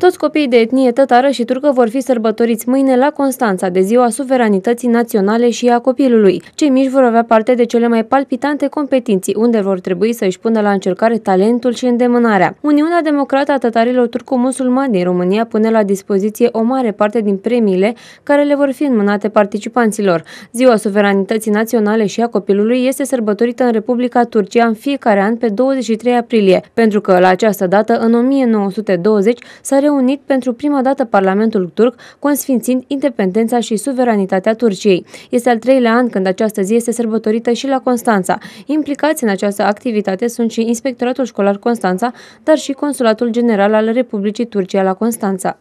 Toți copiii de etnie tătară și turcă vor fi sărbătoriți mâine la Constanța de ziua suveranității naționale și a copilului. Cei mici vor avea parte de cele mai palpitante competiții, unde vor trebui să își pună la încercare talentul și îndemânarea. Uniunea Democrată a Tătarilor Turco-Musulmani din România pune la dispoziție o mare parte din premiile care le vor fi înmânate participanților. Ziua suveranității naționale și a copilului este sărbătorită în Republica Turcia în fiecare an pe 23 aprilie, pentru că la această dată, în 1920, s-a reunit pentru prima dată Parlamentul turc, consfințind independența și suveranitatea Turciei. Este al treilea an când această zi este sărbătorită și la Constanța. Implicați în această activitate sunt și Inspectoratul Școlar Constanța, dar și Consulatul General al Republicii Turcia la Constanța.